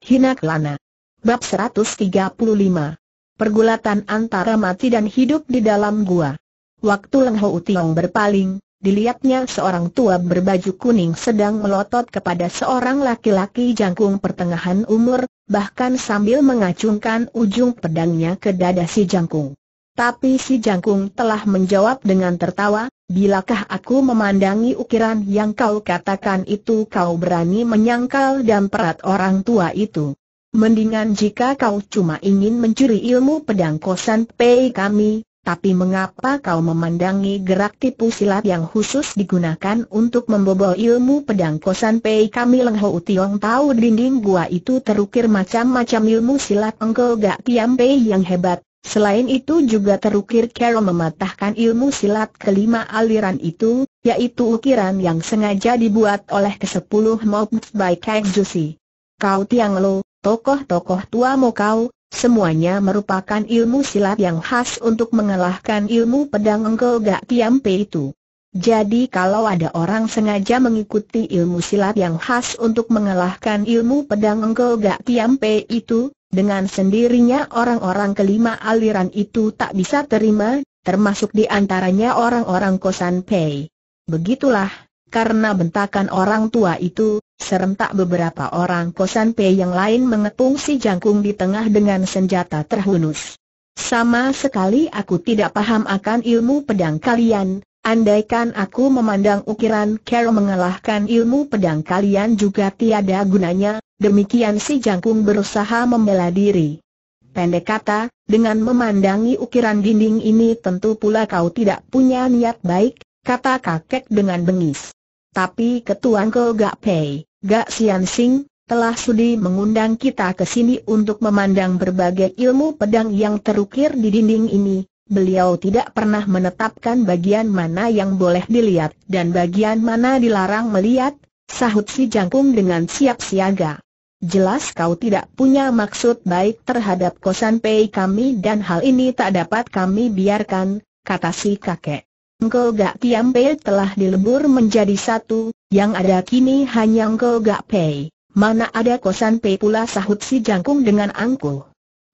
Hina Kelana. Bab 135. Pergulatan antara mati dan hidup di dalam gua. Waktu Leng Ho Utiong berpaling, dilihatnya seorang tua berbaju kuning sedang melotot kepada seorang laki-laki jangkung pertengahan umur, bahkan sambil mengacungkan ujung pedangnya ke dada si jangkung. Tapi si jangkung telah menjawab dengan tertawa, bilakah aku memandangi ukiran yang kau katakan itu kau berani menyangkal dan perat orang tua itu. Mendingan jika kau cuma ingin mencuri ilmu pedang kosan pei kami, tapi mengapa kau memandangi gerak tipu silat yang khusus digunakan untuk membobol ilmu pedang kosan Pei kami Leng Ho Tiong tahu dinding gua itu terukir macam-macam ilmu silat engkel gak tiam Pei yang hebat, Selain itu juga terukir Carol mematahkan ilmu silat kelima aliran itu, yaitu ukiran yang sengaja dibuat oleh kesepuluh Mount by Kang Zusi. Kau Tiang Lo, tokoh-tokoh tua kau, semuanya merupakan ilmu silat yang khas untuk mengalahkan ilmu pedang Engkel Gak Pe itu. Jadi kalau ada orang sengaja mengikuti ilmu silat yang khas untuk mengalahkan ilmu pedang Engkel Gak Pe itu, dengan sendirinya orang-orang kelima aliran itu tak bisa terima, termasuk di antaranya orang-orang Kosan Pei. Begitulah, karena bentakan orang tua itu, serentak beberapa orang Kosan Pei yang lain mengepung si jangkung di tengah dengan senjata terhunus. Sama sekali aku tidak paham akan ilmu pedang kalian, Andaikan aku memandang ukiran Carol mengalahkan ilmu pedang kalian juga tiada gunanya, demikian si jangkung berusaha membela diri. Pendek kata, dengan memandangi ukiran dinding ini tentu pula kau tidak punya niat baik, kata kakek dengan bengis. Tapi Ketuan kau Gak Pei, Gak Sian Sing, telah sudi mengundang kita ke sini untuk memandang berbagai ilmu pedang yang terukir di dinding ini, beliau tidak pernah menetapkan bagian mana yang boleh dilihat dan bagian mana dilarang melihat, sahut si jangkung dengan siap siaga. Jelas kau tidak punya maksud baik terhadap kosan pei kami dan hal ini tak dapat kami biarkan, kata si kakek. Engkau Gak Tiam Pei telah dilebur menjadi satu, yang ada kini hanya Engkau Gak Pei. Mana ada kosan Pei pula sahut si jangkung dengan angkuh.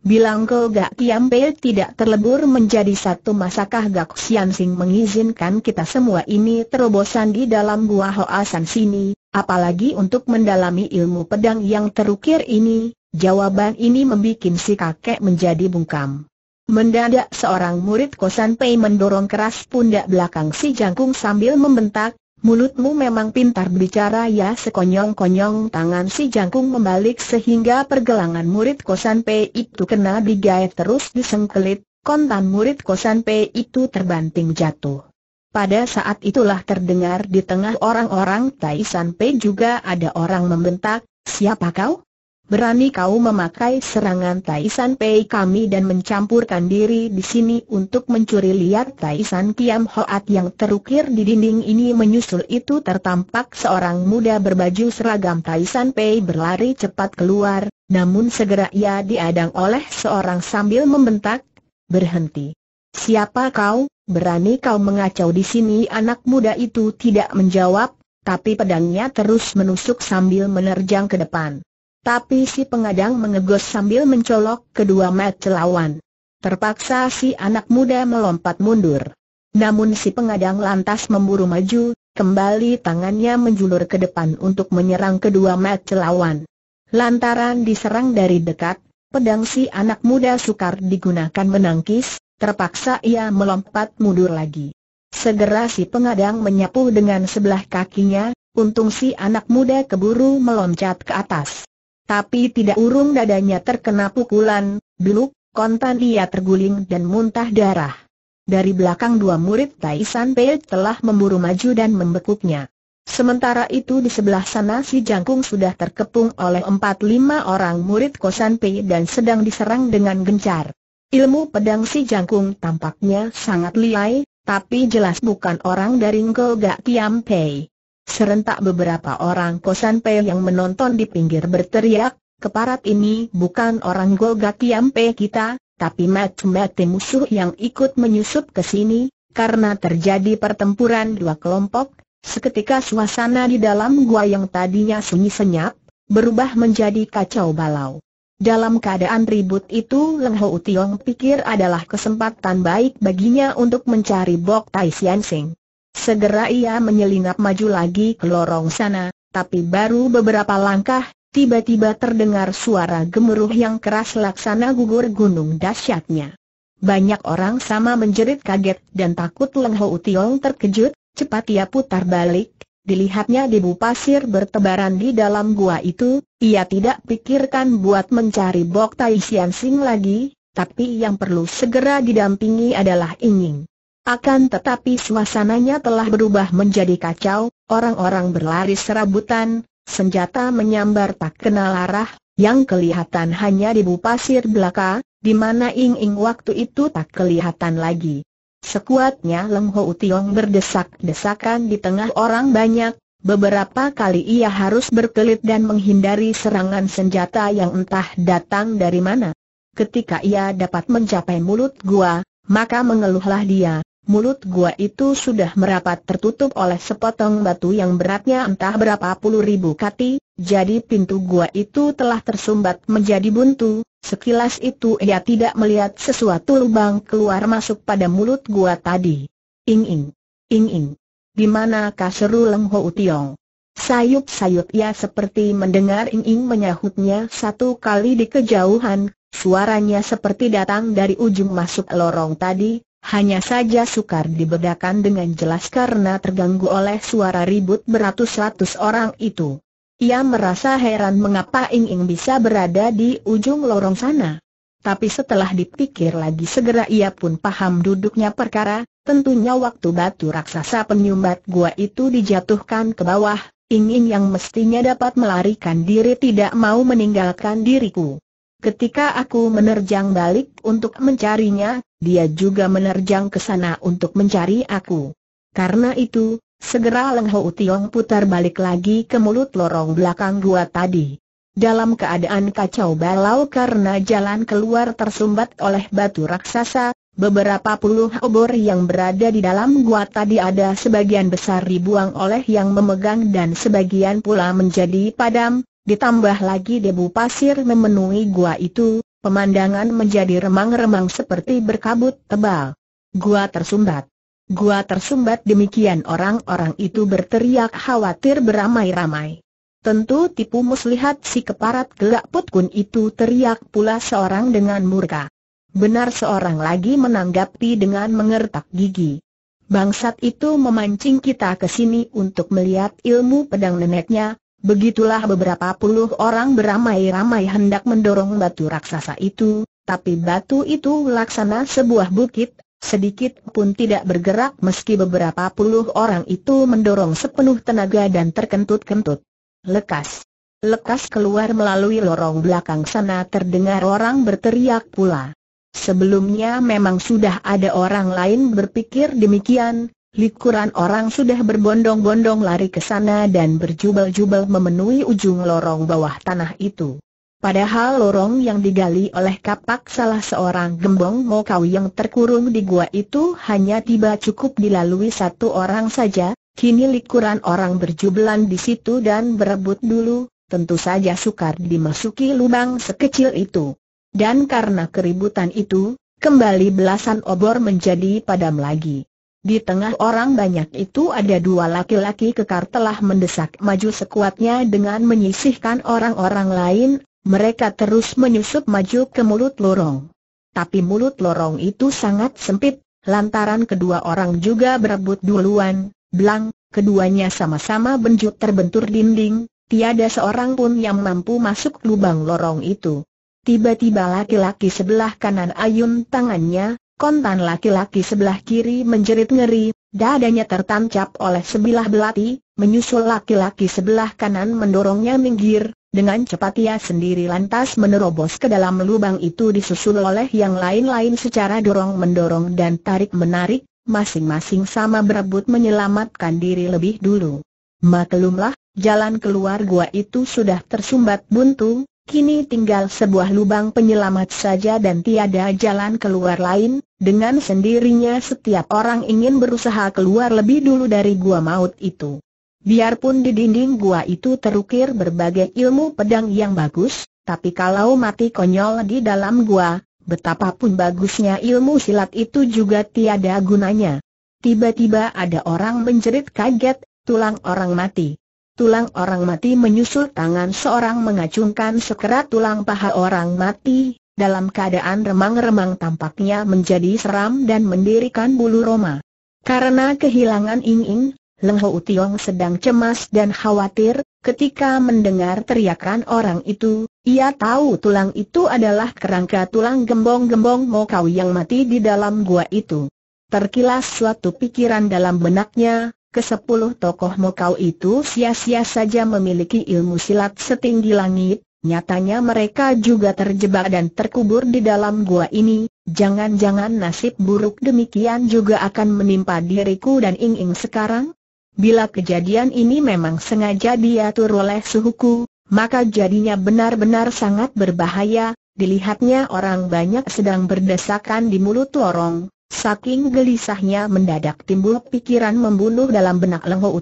Bilang ke Gak Kiam Pe tidak terlebur menjadi satu masakah Gak Sian Sing mengizinkan kita semua ini terobosan di dalam gua Hoasan sini, apalagi untuk mendalami ilmu pedang yang terukir ini, jawaban ini membuat si kakek menjadi bungkam. Mendadak seorang murid kosan Pei mendorong keras pundak belakang si jangkung sambil membentak, mulutmu memang pintar bicara ya sekonyong-konyong tangan si jangkung membalik sehingga pergelangan murid kosan P itu kena digaet terus disengkelit, kontan murid kosan P itu terbanting jatuh. Pada saat itulah terdengar di tengah orang-orang taisan P juga ada orang membentak, siapa kau? berani kau memakai serangan Taisan Pei kami dan mencampurkan diri di sini untuk mencuri lihat Taisan Kiam Hoat yang terukir di dinding ini menyusul itu tertampak seorang muda berbaju seragam Taisan Pei berlari cepat keluar, namun segera ia diadang oleh seorang sambil membentak, berhenti. Siapa kau, berani kau mengacau di sini anak muda itu tidak menjawab, tapi pedangnya terus menusuk sambil menerjang ke depan. Tapi si pengadang mengegos sambil mencolok kedua mat celawan. Terpaksa si anak muda melompat mundur. Namun si pengadang lantas memburu maju, kembali tangannya menjulur ke depan untuk menyerang kedua mat celawan. Lantaran diserang dari dekat, pedang si anak muda sukar digunakan menangkis, terpaksa ia melompat mundur lagi. Segera si pengadang menyapu dengan sebelah kakinya, untung si anak muda keburu meloncat ke atas. Tapi tidak urung dadanya terkena pukulan, beluk, kontan dia terguling dan muntah darah. Dari belakang dua murid Tai San Pei telah memburu maju dan membekuknya. Sementara itu di sebelah sana si Jangkung sudah terkepung oleh empat lima orang murid Kosan Pei dan sedang diserang dengan gencar. Ilmu pedang si Jangkung tampaknya sangat liai, tapi jelas bukan orang dari Gak Kiam Pei. Serentak beberapa orang kosan Pei yang menonton di pinggir berteriak, keparat ini bukan orang Golga Kiampe kita, tapi mati-mati musuh yang ikut menyusup ke sini, karena terjadi pertempuran dua kelompok, seketika suasana di dalam gua yang tadinya sunyi senyap, berubah menjadi kacau balau. Dalam keadaan ribut itu Leng Ho Tiong pikir adalah kesempatan baik baginya untuk mencari Bok Tai Sian Sing. Segera ia menyelinap maju lagi ke lorong sana, tapi baru beberapa langkah, tiba-tiba terdengar suara gemuruh yang keras laksana gugur gunung dahsyatnya. Banyak orang sama menjerit kaget dan takut Leng Ho Tiong terkejut, cepat ia putar balik, Dilihatnya debu pasir bertebaran di dalam gua itu, ia tidak pikirkan buat mencari Bok Tai Sian Sing lagi, tapi yang perlu segera didampingi adalah Inging. Akan tetapi suasananya telah berubah menjadi kacau, orang-orang berlari serabutan, senjata menyambar tak kenal arah, yang kelihatan hanya di pasir belaka, di mana Ing Ing waktu itu tak kelihatan lagi. Sekuatnya Leng Ho Tiong berdesak-desakan di tengah orang banyak, beberapa kali ia harus berkelit dan menghindari serangan senjata yang entah datang dari mana. Ketika ia dapat mencapai mulut gua, maka mengeluhlah dia, mulut gua itu sudah merapat tertutup oleh sepotong batu yang beratnya entah berapa puluh ribu kati, jadi pintu gua itu telah tersumbat menjadi buntu, sekilas itu ia tidak melihat sesuatu lubang keluar masuk pada mulut gua tadi. Ing-ing, ing-ing, di mana seru Leng Ho Utiong? Sayup-sayup ia seperti mendengar Ing-Ing menyahutnya satu kali di kejauhan, suaranya seperti datang dari ujung masuk lorong tadi, hanya saja sukar dibedakan dengan jelas karena terganggu oleh suara ribut beratus-ratus orang itu. Ia merasa heran mengapa Ing Ing bisa berada di ujung lorong sana. Tapi setelah dipikir lagi segera ia pun paham duduknya perkara, tentunya waktu batu raksasa penyumbat gua itu dijatuhkan ke bawah, Ing Ing yang mestinya dapat melarikan diri tidak mau meninggalkan diriku. Ketika aku menerjang balik untuk mencarinya, dia juga menerjang ke sana untuk mencari aku. Karena itu, segera Leng Hou Tiong putar balik lagi ke mulut lorong belakang gua tadi. Dalam keadaan kacau balau karena jalan keluar tersumbat oleh batu raksasa, beberapa puluh obor yang berada di dalam gua tadi ada sebagian besar dibuang oleh yang memegang dan sebagian pula menjadi padam, Ditambah lagi debu pasir memenuhi gua itu, pemandangan menjadi remang-remang seperti berkabut tebal. Gua tersumbat. Gua tersumbat demikian orang-orang itu berteriak khawatir beramai-ramai. Tentu tipu muslihat si keparat gelak putkun itu teriak pula seorang dengan murka. Benar seorang lagi menanggapi dengan mengertak gigi. Bangsat itu memancing kita ke sini untuk melihat ilmu pedang neneknya, Begitulah beberapa puluh orang beramai-ramai hendak mendorong batu raksasa itu, tapi batu itu laksana sebuah bukit, sedikit pun tidak bergerak meski beberapa puluh orang itu mendorong sepenuh tenaga dan terkentut-kentut. Lekas. Lekas keluar melalui lorong belakang sana terdengar orang berteriak pula. Sebelumnya memang sudah ada orang lain berpikir demikian, Likuran orang sudah berbondong-bondong lari ke sana dan berjubel-jubel memenuhi ujung lorong bawah tanah itu. Padahal lorong yang digali oleh kapak salah seorang gembong Mokau yang terkurung di gua itu hanya tiba cukup dilalui satu orang saja, kini likuran orang berjubelan di situ dan berebut dulu, tentu saja sukar dimasuki lubang sekecil itu. Dan karena keributan itu, kembali belasan obor menjadi padam lagi. Di tengah orang banyak itu ada dua laki-laki kekar telah mendesak maju sekuatnya dengan menyisihkan orang-orang lain, mereka terus menyusup maju ke mulut lorong. Tapi mulut lorong itu sangat sempit, lantaran kedua orang juga berebut duluan, belang, keduanya sama-sama benjut terbentur dinding, tiada seorang pun yang mampu masuk lubang lorong itu. Tiba-tiba laki-laki sebelah kanan ayun tangannya, Kontan laki-laki sebelah kiri menjerit ngeri, dadanya tertancap oleh sebilah belati, menyusul laki-laki sebelah kanan mendorongnya minggir, dengan cepat ia sendiri lantas menerobos ke dalam lubang itu disusul oleh yang lain-lain secara dorong-mendorong dan tarik-menarik, masing-masing sama berebut menyelamatkan diri lebih dulu. Maklumlah, jalan keluar gua itu sudah tersumbat buntu, Kini tinggal sebuah lubang penyelamat saja dan tiada jalan keluar lain, dengan sendirinya setiap orang ingin berusaha keluar lebih dulu dari gua maut itu. Biarpun di dinding gua itu terukir berbagai ilmu pedang yang bagus, tapi kalau mati konyol di dalam gua, betapapun bagusnya ilmu silat itu juga tiada gunanya. Tiba-tiba ada orang menjerit kaget, tulang orang mati. Tulang orang mati menyusul tangan seorang mengacungkan sekerat tulang paha orang mati, dalam keadaan remang-remang tampaknya menjadi seram dan mendirikan bulu roma. Karena kehilangan Ing-Ing, Leng Ho Utiong sedang cemas dan khawatir, ketika mendengar teriakan orang itu, ia tahu tulang itu adalah kerangka tulang gembong-gembong Mokau yang mati di dalam gua itu. Terkilas suatu pikiran dalam benaknya, kesepuluh tokohmu kau itu sia-sia saja memiliki ilmu silat setinggi langit, nyatanya mereka juga terjebak dan terkubur di dalam gua ini, jangan-jangan nasib buruk demikian juga akan menimpa diriku dan Ing-Ing sekarang? Bila kejadian ini memang sengaja diatur oleh suhuku, maka jadinya benar-benar sangat berbahaya, dilihatnya orang banyak sedang berdesakan di mulut lorong, Saking gelisahnya mendadak timbul pikiran membunuh dalam benak Leng Ho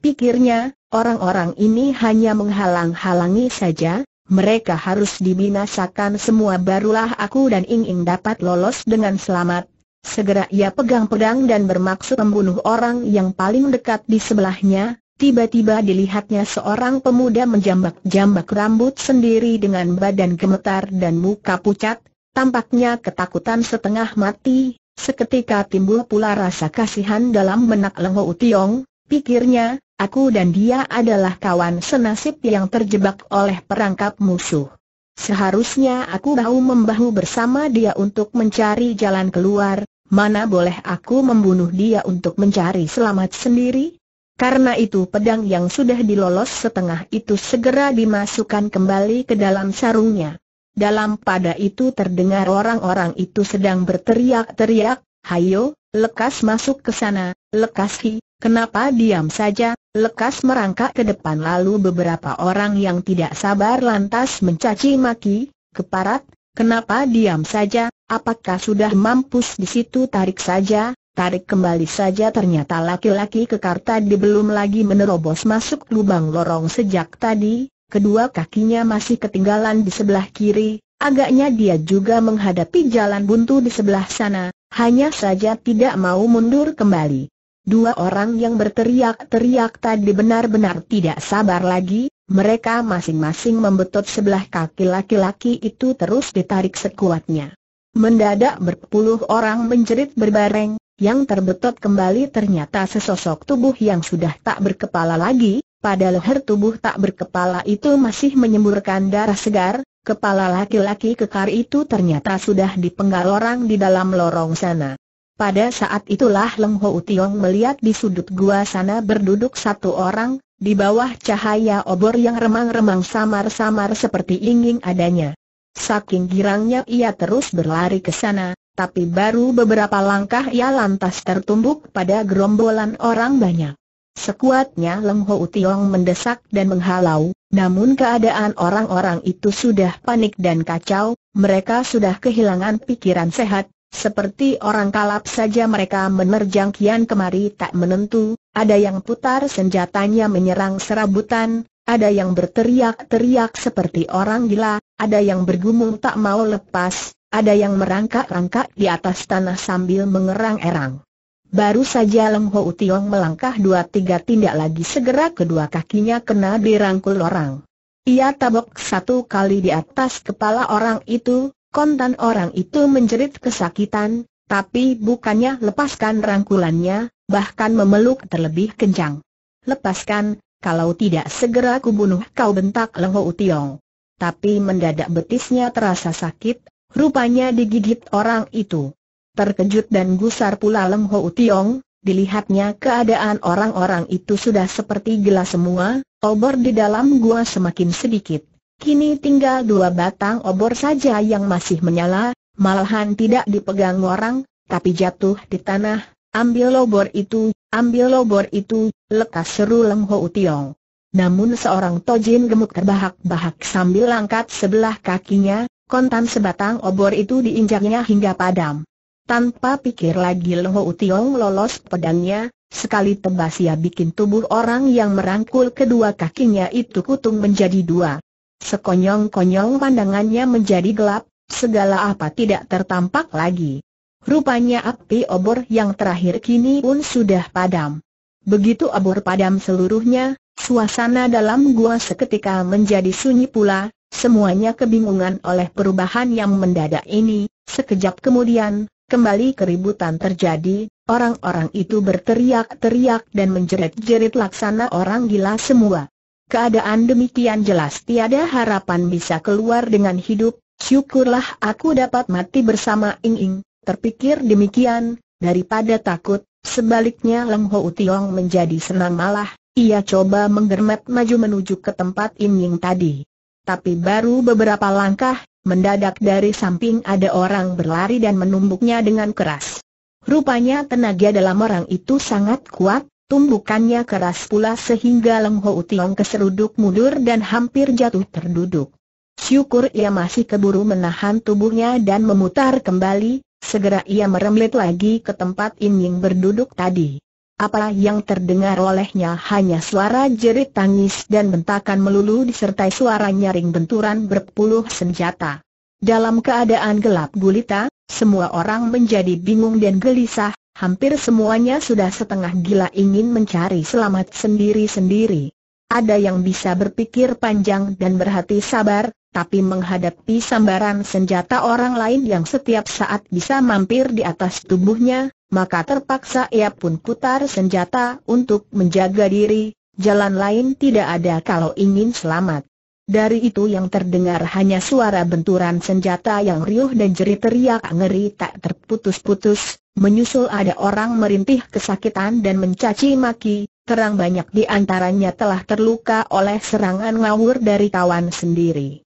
pikirnya, orang-orang ini hanya menghalang-halangi saja, mereka harus dibinasakan semua barulah aku dan Ing Ing dapat lolos dengan selamat. Segera ia pegang pedang dan bermaksud membunuh orang yang paling dekat di sebelahnya. Tiba-tiba dilihatnya seorang pemuda menjambak-jambak rambut sendiri dengan badan gemetar dan muka pucat, tampaknya ketakutan setengah mati, Seketika timbul pula rasa kasihan dalam benak Lengho Utiong, pikirnya, aku dan dia adalah kawan senasib yang terjebak oleh perangkap musuh. Seharusnya aku bahu membahu bersama dia untuk mencari jalan keluar, mana boleh aku membunuh dia untuk mencari selamat sendiri? Karena itu pedang yang sudah dilolos setengah itu segera dimasukkan kembali ke dalam sarungnya. Dalam pada itu terdengar orang-orang itu sedang berteriak-teriak, Hayo, lekas masuk ke sana, lekas hi, kenapa diam saja, lekas merangkak ke depan lalu beberapa orang yang tidak sabar lantas mencaci maki, keparat, kenapa diam saja, apakah sudah mampus di situ tarik saja, tarik kembali saja ternyata laki-laki kekar tadi belum lagi menerobos masuk lubang lorong sejak tadi, kedua kakinya masih ketinggalan di sebelah kiri, agaknya dia juga menghadapi jalan buntu di sebelah sana, hanya saja tidak mau mundur kembali. Dua orang yang berteriak-teriak tadi benar-benar tidak sabar lagi, mereka masing-masing membetot sebelah kaki laki-laki itu terus ditarik sekuatnya. Mendadak berpuluh orang menjerit berbareng, yang terbetot kembali ternyata sesosok tubuh yang sudah tak berkepala lagi, pada leher tubuh tak berkepala itu masih menyemburkan darah segar, kepala laki-laki kekar itu ternyata sudah dipenggal orang di dalam lorong sana. Pada saat itulah Leng Ho Utiong melihat di sudut gua sana berduduk satu orang, di bawah cahaya obor yang remang-remang samar-samar seperti ingin adanya. Saking girangnya ia terus berlari ke sana, tapi baru beberapa langkah ia lantas tertumbuk pada gerombolan orang banyak. Sekuatnya Leng Ho Tiong mendesak dan menghalau, namun keadaan orang-orang itu sudah panik dan kacau, mereka sudah kehilangan pikiran sehat, seperti orang kalap saja mereka menerjang kian kemari tak menentu, ada yang putar senjatanya menyerang serabutan, ada yang berteriak-teriak seperti orang gila, ada yang bergumul tak mau lepas, ada yang merangkak-rangkak di atas tanah sambil mengerang-erang. Baru saja Leng Ho Utiong melangkah dua tiga tindak lagi segera kedua kakinya kena dirangkul orang. Ia tabok satu kali di atas kepala orang itu, kontan orang itu menjerit kesakitan, tapi bukannya lepaskan rangkulannya, bahkan memeluk terlebih kencang. Lepaskan, kalau tidak segera kubunuh kau bentak Leng Ho Utiong. Tapi mendadak betisnya terasa sakit, rupanya digigit orang itu. Terkejut dan gusar pula Lem Ho Tiong, dilihatnya keadaan orang-orang itu sudah seperti gelas semua, obor di dalam gua semakin sedikit. Kini tinggal dua batang obor saja yang masih menyala, malahan tidak dipegang orang, tapi jatuh di tanah. Ambil obor itu, ambil obor itu, lekas seru Lem Ho Tiong. Namun seorang tojin gemuk terbahak-bahak sambil angkat sebelah kakinya, kontan sebatang obor itu diinjaknya hingga padam. Tanpa pikir lagi Loh Utiong lolos pedangnya, sekali tebas ia bikin tubuh orang yang merangkul kedua kakinya itu kutung menjadi dua. Sekonyong-konyong pandangannya menjadi gelap, segala apa tidak tertampak lagi. Rupanya api obor yang terakhir kini pun sudah padam. Begitu obor padam seluruhnya, suasana dalam gua seketika menjadi sunyi pula, semuanya kebingungan oleh perubahan yang mendadak ini, sekejap kemudian, Kembali keributan terjadi, orang-orang itu berteriak-teriak dan menjerit-jerit laksana orang gila semua. Keadaan demikian jelas tiada harapan bisa keluar dengan hidup, syukurlah aku dapat mati bersama Ing-Ing, terpikir demikian, daripada takut, sebaliknya Leng Ho Tiong menjadi senang malah, ia coba menggermet maju menuju ke tempat Ing-Ing tadi. Tapi baru beberapa langkah, Mendadak dari samping ada orang berlari dan menumbuknya dengan keras. Rupanya tenaga dalam orang itu sangat kuat, tumbukannya keras pula sehingga Leng Ho Utiong keseruduk mundur dan hampir jatuh terduduk. Syukur ia masih keburu menahan tubuhnya dan memutar kembali, segera ia meremlet lagi ke tempat Inying berduduk tadi. Apa yang terdengar olehnya hanya suara jerit tangis dan bentakan melulu disertai suara nyaring benturan berpuluh senjata. Dalam keadaan gelap gulita, semua orang menjadi bingung dan gelisah, hampir semuanya sudah setengah gila ingin mencari selamat sendiri-sendiri. Ada yang bisa berpikir panjang dan berhati sabar, tapi menghadapi sambaran senjata orang lain yang setiap saat bisa mampir di atas tubuhnya, maka terpaksa ia pun putar senjata untuk menjaga diri, jalan lain tidak ada kalau ingin selamat. Dari itu yang terdengar hanya suara benturan senjata yang riuh dan jerit teriak ngeri tak terputus-putus, menyusul ada orang merintih kesakitan dan mencaci maki, terang banyak di antaranya telah terluka oleh serangan ngawur dari kawan sendiri.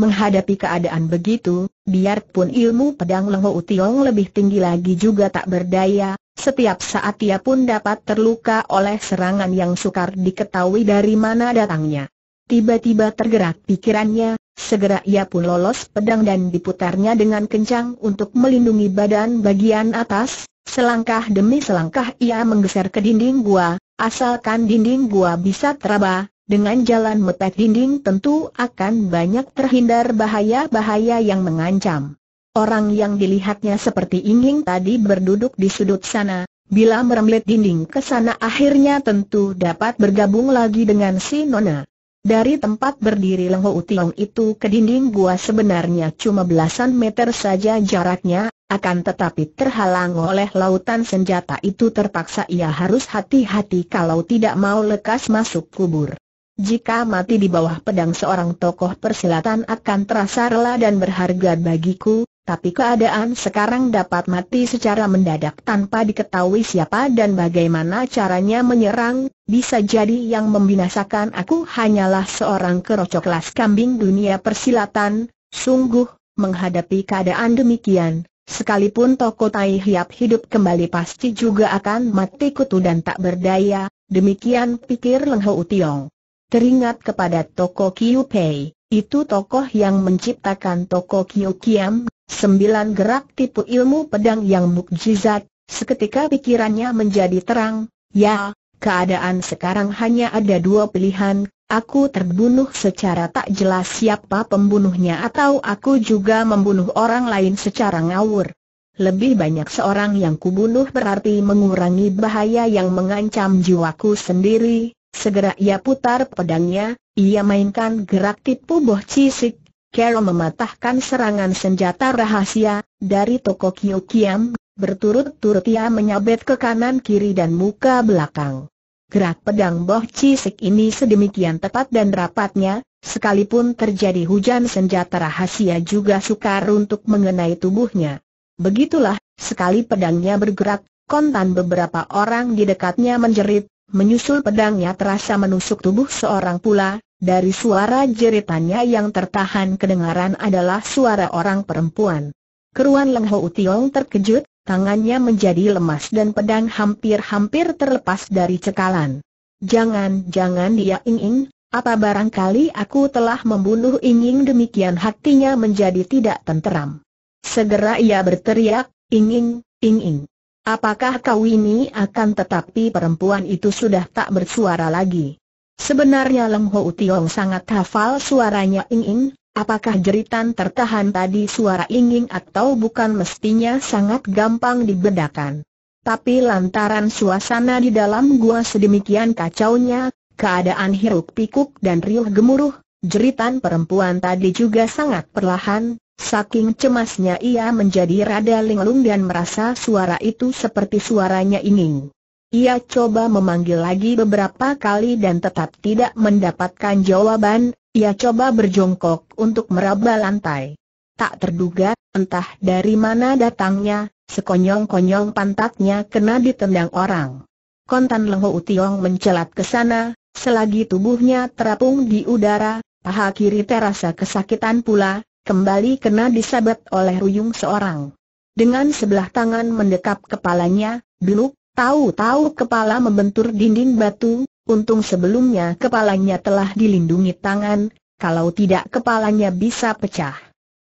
Menghadapi keadaan begitu, biarpun ilmu pedang Lengho Utiong lebih tinggi lagi juga tak berdaya, setiap saat ia pun dapat terluka oleh serangan yang sukar diketahui dari mana datangnya. Tiba-tiba tergerak pikirannya, segera ia pun lolos pedang dan diputarnya dengan kencang untuk melindungi badan bagian atas, selangkah demi selangkah ia menggeser ke dinding gua, asalkan dinding gua bisa teraba, dengan jalan metek dinding tentu akan banyak terhindar bahaya-bahaya yang mengancam. Orang yang dilihatnya seperti ingin tadi berduduk di sudut sana, bila meremlet dinding ke sana akhirnya tentu dapat bergabung lagi dengan si Nona. Dari tempat berdiri Lengho Utiong itu ke dinding gua sebenarnya cuma belasan meter saja jaraknya, akan tetapi terhalang oleh lautan senjata itu terpaksa ia harus hati-hati kalau tidak mau lekas masuk kubur. Jika mati di bawah pedang seorang tokoh persilatan akan terasa rela dan berharga bagiku, tapi keadaan sekarang dapat mati secara mendadak tanpa diketahui siapa dan bagaimana caranya menyerang, bisa jadi yang membinasakan aku hanyalah seorang kerocok kelas kambing dunia persilatan, sungguh, menghadapi keadaan demikian, sekalipun toko tai hiap hidup kembali pasti juga akan mati kutu dan tak berdaya, demikian pikir Leng Ho Tiong. Teringat kepada toko Kiu Pei, itu tokoh yang menciptakan toko Kiu Kiam, sembilan gerak tipu ilmu pedang yang mukjizat, seketika pikirannya menjadi terang, ya, keadaan sekarang hanya ada dua pilihan, Aku terbunuh secara tak jelas siapa pembunuhnya atau aku juga membunuh orang lain secara ngawur. Lebih banyak seorang yang kubunuh berarti mengurangi bahaya yang mengancam jiwaku sendiri, Segera ia putar pedangnya, ia mainkan gerak tipu boh cisik, Carol mematahkan serangan senjata rahasia, dari toko Kiam, berturut-turut ia menyabet ke kanan kiri dan muka belakang. Gerak pedang boh cisik ini sedemikian tepat dan rapatnya, sekalipun terjadi hujan senjata rahasia juga sukar untuk mengenai tubuhnya. Begitulah, sekali pedangnya bergerak, kontan beberapa orang di dekatnya menjerit, Menyusul pedangnya terasa menusuk tubuh seorang pula, dari suara jeritannya yang tertahan kedengaran adalah suara orang perempuan. Keruan Leng Ho Utiong terkejut, tangannya menjadi lemas dan pedang hampir-hampir terlepas dari cekalan. Jangan-jangan dia ingin, apa barangkali aku telah membunuh ingin demikian hatinya menjadi tidak tenteram. Segera ia berteriak, ingin, ingin. Apakah kau ini akan tetapi perempuan itu sudah tak bersuara lagi? Sebenarnya Leng Ho Tiong sangat hafal suaranya Ing Ing, apakah jeritan tertahan tadi suara Ing Ing atau bukan mestinya sangat gampang dibedakan. Tapi lantaran suasana di dalam gua sedemikian kacaunya, keadaan hiruk pikuk dan riuh gemuruh, jeritan perempuan tadi juga sangat perlahan, Saking cemasnya ia menjadi rada linglung dan merasa suara itu seperti suaranya ingin. Ia coba memanggil lagi beberapa kali dan tetap tidak mendapatkan jawaban, ia coba berjongkok untuk meraba lantai. Tak terduga, entah dari mana datangnya, sekonyong-konyong pantatnya kena ditendang orang. Kontan Lengho Utiong mencelat ke sana, selagi tubuhnya terapung di udara, paha kiri terasa kesakitan pula, kembali kena disabet oleh Ruyung seorang. Dengan sebelah tangan mendekap kepalanya, dulu, tahu-tahu kepala membentur dinding batu, untung sebelumnya kepalanya telah dilindungi tangan, kalau tidak kepalanya bisa pecah.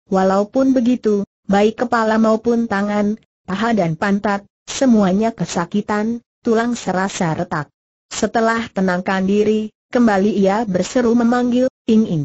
Walaupun begitu, baik kepala maupun tangan, paha dan pantat, semuanya kesakitan, tulang serasa retak. Setelah tenangkan diri, kembali ia berseru memanggil, Ing Ing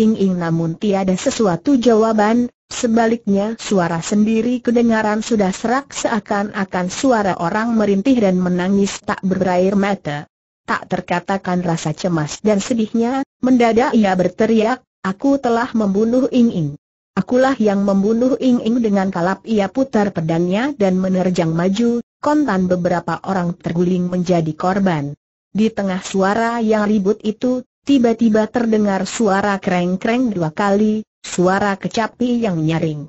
ing-ing namun tiada sesuatu jawaban, sebaliknya suara sendiri kedengaran sudah serak seakan-akan suara orang merintih dan menangis tak berair mata. Tak terkatakan rasa cemas dan sedihnya, mendadak ia berteriak, aku telah membunuh ing-ing. Akulah yang membunuh Ing-Ing dengan kalap ia putar pedangnya dan menerjang maju, kontan beberapa orang terguling menjadi korban. Di tengah suara yang ribut itu, tiba-tiba terdengar suara kreng-kreng dua kali, suara kecapi yang nyaring.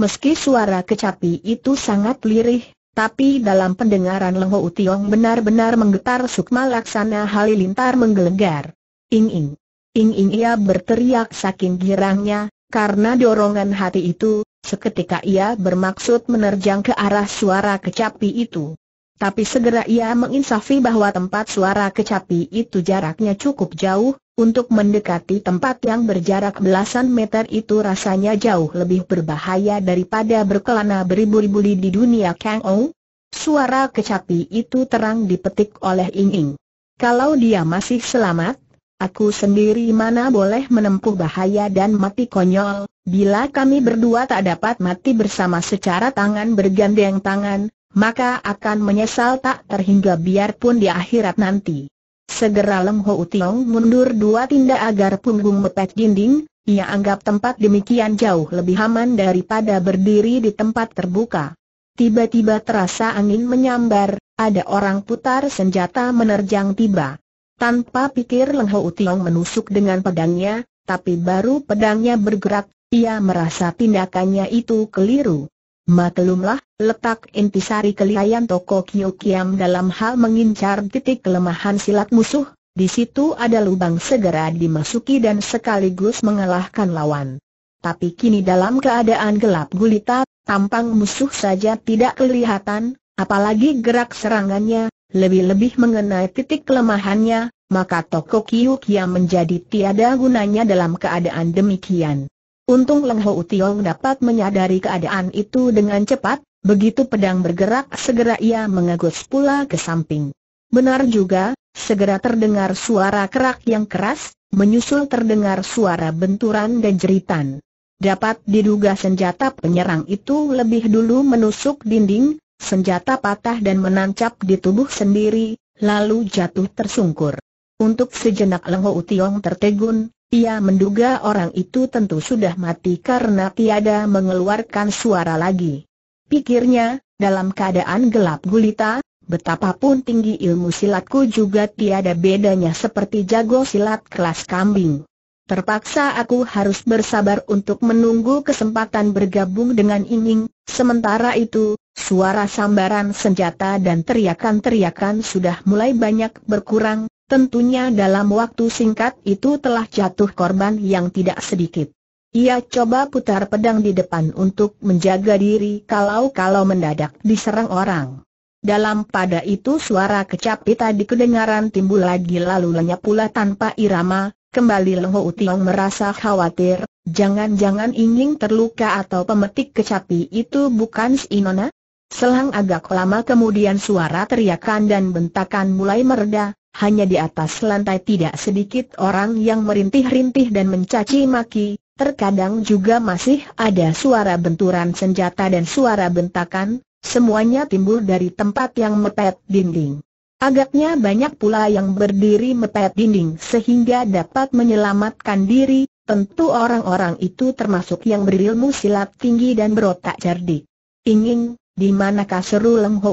Meski suara kecapi itu sangat lirih, tapi dalam pendengaran Lengho Utiong benar-benar menggetar sukma laksana halilintar menggelegar. Ing-ing. Ing-ing ia berteriak saking girangnya, karena dorongan hati itu, seketika ia bermaksud menerjang ke arah suara kecapi itu. Tapi segera ia menginsafi bahwa tempat suara kecapi itu jaraknya cukup jauh, untuk mendekati tempat yang berjarak belasan meter itu rasanya jauh lebih berbahaya daripada berkelana beribu-ribu di dunia Kang Ou. Suara kecapi itu terang dipetik oleh Ing Ing. Kalau dia masih selamat, Aku sendiri mana boleh menempuh bahaya dan mati konyol, bila kami berdua tak dapat mati bersama secara tangan bergandeng tangan, maka akan menyesal tak terhingga biarpun di akhirat nanti. Segera Lem Ho Tiong mundur dua tindak agar punggung mepet dinding, ia anggap tempat demikian jauh lebih aman daripada berdiri di tempat terbuka. Tiba-tiba terasa angin menyambar, ada orang putar senjata menerjang tiba. Tanpa pikir Leng Ho Tiong menusuk dengan pedangnya, tapi baru pedangnya bergerak, ia merasa tindakannya itu keliru. Maklumlah, letak intisari kelihayan toko Kiam dalam hal mengincar titik kelemahan silat musuh, di situ ada lubang segera dimasuki dan sekaligus mengalahkan lawan. Tapi kini dalam keadaan gelap gulita, tampang musuh saja tidak kelihatan, apalagi gerak serangannya, lebih-lebih mengenai titik kelemahannya, maka toko Kiam menjadi tiada gunanya dalam keadaan demikian. Untung Leng Ho Utiong dapat menyadari keadaan itu dengan cepat, begitu pedang bergerak segera ia mengegus pula ke samping. Benar juga, segera terdengar suara kerak yang keras, menyusul terdengar suara benturan dan jeritan. Dapat diduga senjata penyerang itu lebih dulu menusuk dinding, senjata patah dan menancap di tubuh sendiri, lalu jatuh tersungkur. Untuk sejenak Leng Ho Utiong tertegun, ia menduga orang itu tentu sudah mati karena tiada mengeluarkan suara lagi. Pikirnya, dalam keadaan gelap gulita, betapapun tinggi ilmu silatku juga tiada bedanya seperti jago silat kelas kambing. Terpaksa aku harus bersabar untuk menunggu kesempatan bergabung dengan Inging, sementara itu, suara sambaran senjata dan teriakan-teriakan sudah mulai banyak berkurang, Tentunya dalam waktu singkat itu telah jatuh korban yang tidak sedikit. Ia coba putar pedang di depan untuk menjaga diri kalau-kalau mendadak diserang orang. Dalam pada itu suara kecapi tadi kedengaran timbul lagi lalu lenyap pula tanpa irama, kembali Leng Ho merasa khawatir, jangan-jangan ingin terluka atau pemetik kecapi itu bukan si Inona? Selang agak lama kemudian suara teriakan dan bentakan mulai meredah, hanya di atas lantai tidak sedikit orang yang merintih-rintih dan mencaci maki, terkadang juga masih ada suara benturan senjata dan suara bentakan, semuanya timbul dari tempat yang mepet dinding. Agaknya banyak pula yang berdiri mepet dinding sehingga dapat menyelamatkan diri, tentu orang-orang itu termasuk yang berilmu silat tinggi dan berotak cerdik. Ingin, di manakah seru Leng Ho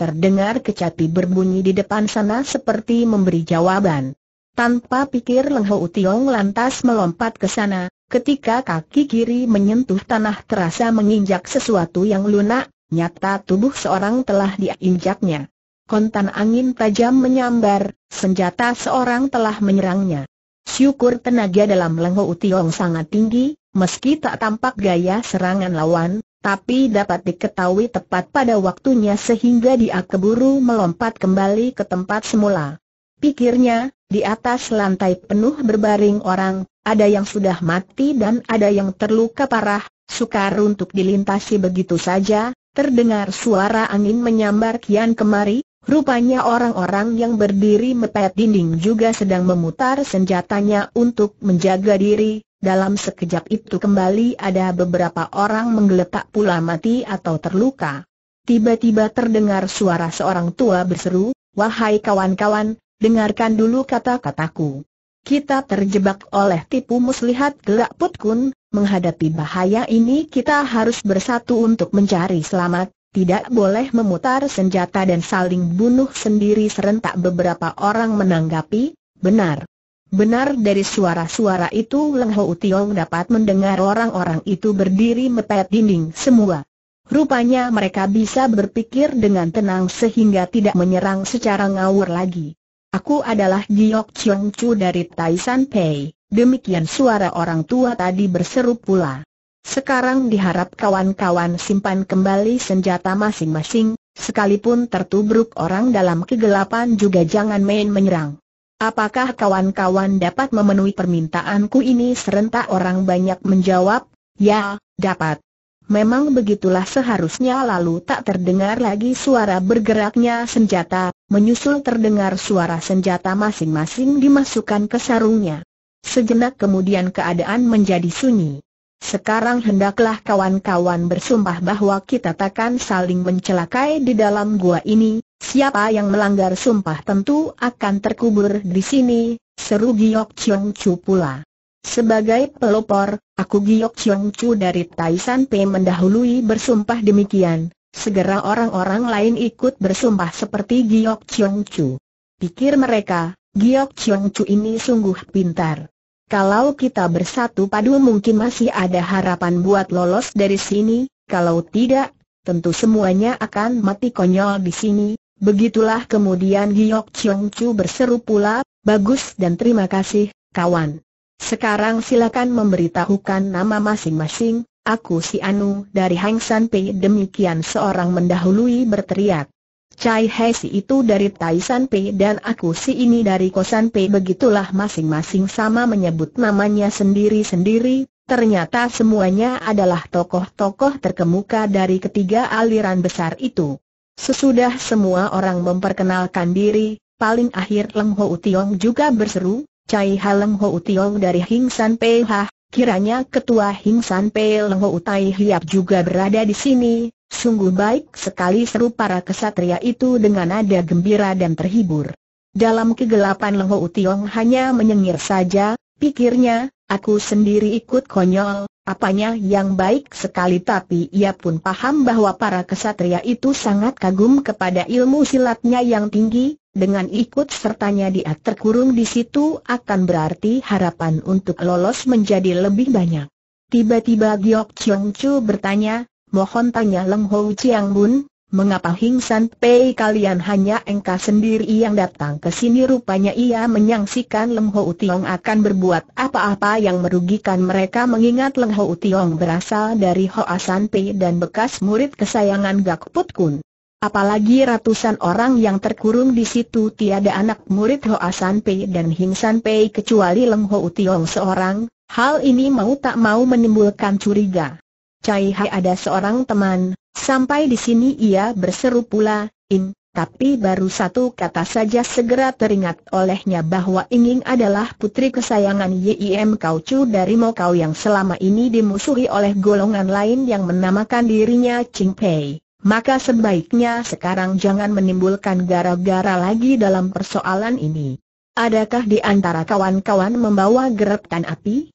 Terdengar kecapi berbunyi di depan sana seperti memberi jawaban. Tanpa pikir Leng Ho Tiong lantas melompat ke sana, ketika kaki kiri menyentuh tanah terasa menginjak sesuatu yang lunak, nyata tubuh seorang telah diinjaknya. Kontan angin tajam menyambar, senjata seorang telah menyerangnya. Syukur tenaga dalam Leng Ho Tiong sangat tinggi, meski tak tampak gaya serangan lawan, tapi dapat diketahui tepat pada waktunya sehingga dia keburu melompat kembali ke tempat semula. Pikirnya, di atas lantai penuh berbaring orang, ada yang sudah mati dan ada yang terluka parah, sukar untuk dilintasi begitu saja, terdengar suara angin menyambar kian kemari, Rupanya orang-orang yang berdiri mepet dinding juga sedang memutar senjatanya untuk menjaga diri, dalam sekejap itu kembali ada beberapa orang menggeletak pula mati atau terluka. Tiba-tiba terdengar suara seorang tua berseru, Wahai kawan-kawan, dengarkan dulu kata-kataku. Kita terjebak oleh tipu muslihat gelak putkun, menghadapi bahaya ini kita harus bersatu untuk mencari selamat, tidak boleh memutar senjata dan saling bunuh sendiri serentak beberapa orang menanggapi, benar, Benar dari suara-suara itu Leng Ho Tiong dapat mendengar orang-orang itu berdiri mepet dinding semua. Rupanya mereka bisa berpikir dengan tenang sehingga tidak menyerang secara ngawur lagi. Aku adalah Giok Chiong Chu dari Taishan Pei, demikian suara orang tua tadi berseru pula. Sekarang diharap kawan-kawan simpan kembali senjata masing-masing, sekalipun tertubruk orang dalam kegelapan juga jangan main menyerang. Apakah kawan-kawan dapat memenuhi permintaanku ini serentak orang banyak menjawab, ya, dapat. Memang begitulah seharusnya lalu tak terdengar lagi suara bergeraknya senjata, menyusul terdengar suara senjata masing-masing dimasukkan ke sarungnya. Sejenak kemudian keadaan menjadi sunyi. Sekarang hendaklah kawan-kawan bersumpah bahwa kita takkan saling mencelakai di dalam gua ini, Siapa yang melanggar sumpah tentu akan terkubur di sini, seru Giok Chong Chu pula. Sebagai pelopor, aku Giok Chong Chu dari Taisan P mendahului bersumpah demikian. Segera orang-orang lain ikut bersumpah seperti Giok Chong Chu. Pikir mereka, Giok Chong Chu ini sungguh pintar. Kalau kita bersatu padu mungkin masih ada harapan buat lolos dari sini, kalau tidak, tentu semuanya akan mati konyol di sini, Begitulah kemudian Giok Chiong Chu berseru pula, bagus dan terima kasih, kawan. Sekarang silakan memberitahukan nama masing-masing, aku si Anu dari Hang San Pei demikian seorang mendahului berteriak. Cai He si itu dari Tai San Pei dan aku si ini dari Kosan Pei begitulah masing-masing sama menyebut namanya sendiri-sendiri, ternyata semuanya adalah tokoh-tokoh terkemuka dari ketiga aliran besar itu. Sesudah semua orang memperkenalkan diri, paling akhir Leng Ho Utiong juga berseru, Cai Haleng Ho Utiong dari Hing San Ha, kiranya ketua Hing San Pei Leng Ho Tai Hiap juga berada di sini, sungguh baik sekali seru para kesatria itu dengan nada gembira dan terhibur. Dalam kegelapan Leng Ho Utiong hanya menyengir saja, pikirnya, aku sendiri ikut konyol, apanya yang baik sekali tapi ia pun paham bahwa para kesatria itu sangat kagum kepada ilmu silatnya yang tinggi, dengan ikut sertanya dia terkurung di situ akan berarti harapan untuk lolos menjadi lebih banyak. Tiba-tiba Giok Chiong Chu bertanya, mohon tanya Leng Ho Chiang Bun, Mengapa Hing San Pei kalian hanya engkau sendiri yang datang ke sini rupanya ia menyaksikan Leng Ho Tiong akan berbuat apa-apa yang merugikan mereka mengingat Leng Ho Tiong berasal dari Hoa San Pei dan bekas murid kesayangan Gak Put Kun. Apalagi ratusan orang yang terkurung di situ tiada anak murid Hoa San Pei dan Hing San Pei kecuali Leng Ho Tiong seorang, hal ini mau tak mau menimbulkan curiga. Cai Hai ada seorang teman, Sampai di sini ia berseru pula, In, tapi baru satu kata saja segera teringat olehnya bahwa Inging adalah putri kesayangan Yim Kau Chu dari Mokau yang selama ini dimusuhi oleh golongan lain yang menamakan dirinya Ching Pei. Maka sebaiknya sekarang jangan menimbulkan gara-gara lagi dalam persoalan ini. Adakah di antara kawan-kawan membawa gerakan api?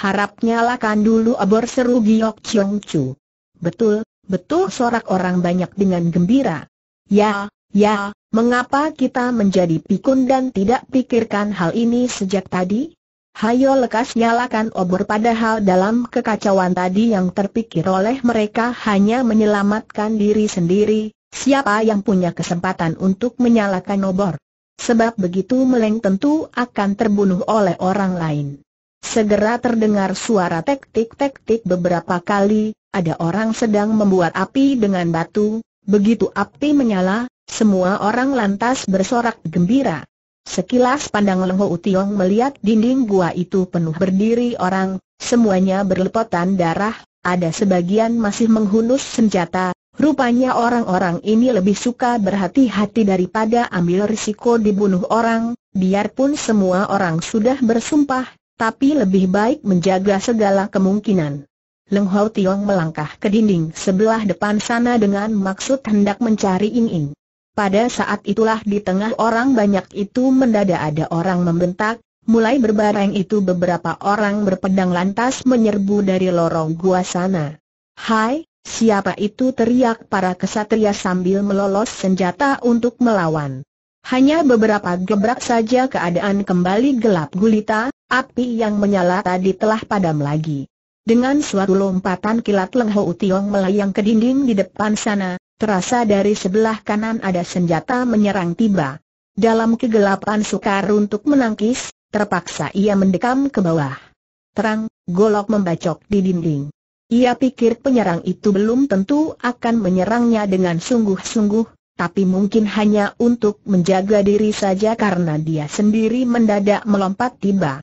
Harap nyalakan dulu abor seru Giok Chong Chu. Betul, Betul sorak orang banyak dengan gembira. Ya, ya, mengapa kita menjadi pikun dan tidak pikirkan hal ini sejak tadi? Hayo lekas nyalakan obor padahal dalam kekacauan tadi yang terpikir oleh mereka hanya menyelamatkan diri sendiri, siapa yang punya kesempatan untuk menyalakan obor. Sebab begitu meleng tentu akan terbunuh oleh orang lain. Segera terdengar suara tek-tik-tek-tik beberapa kali, ada orang sedang membuat api dengan batu, begitu api menyala, semua orang lantas bersorak gembira. Sekilas pandang Leng Ho Tiong melihat dinding gua itu penuh berdiri orang, semuanya berlepotan darah, ada sebagian masih menghunus senjata, Rupanya orang-orang ini lebih suka berhati-hati daripada ambil risiko dibunuh orang, biarpun semua orang sudah bersumpah, tapi lebih baik menjaga segala kemungkinan. Leng Hau Tiong melangkah ke dinding sebelah depan sana dengan maksud hendak mencari Ing Ing. Pada saat itulah di tengah orang banyak itu mendadak ada orang membentak, mulai berbareng itu beberapa orang berpedang lantas menyerbu dari lorong gua sana. Hai, siapa itu teriak para kesatria sambil melolos senjata untuk melawan. Hanya beberapa gebrak saja keadaan kembali gelap gulita, api yang menyala tadi telah padam lagi. Dengan suatu lompatan kilat Leng Ho Tiong melayang ke dinding di depan sana, terasa dari sebelah kanan ada senjata menyerang tiba. Dalam kegelapan sukar untuk menangkis, terpaksa ia mendekam ke bawah. Terang, golok membacok di dinding. Ia pikir penyerang itu belum tentu akan menyerangnya dengan sungguh-sungguh, tapi mungkin hanya untuk menjaga diri saja karena dia sendiri mendadak melompat tiba.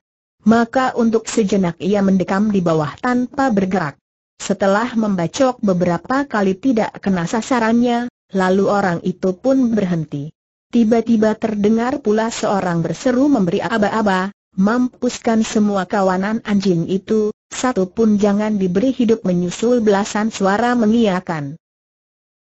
Maka untuk sejenak ia mendekam di bawah tanpa bergerak. Setelah membacok beberapa kali tidak kena sasarannya, lalu orang itu pun berhenti. Tiba-tiba terdengar pula seorang berseru memberi aba-aba, mampuskan semua kawanan anjing itu, satu pun jangan diberi hidup menyusul belasan suara mengiakan.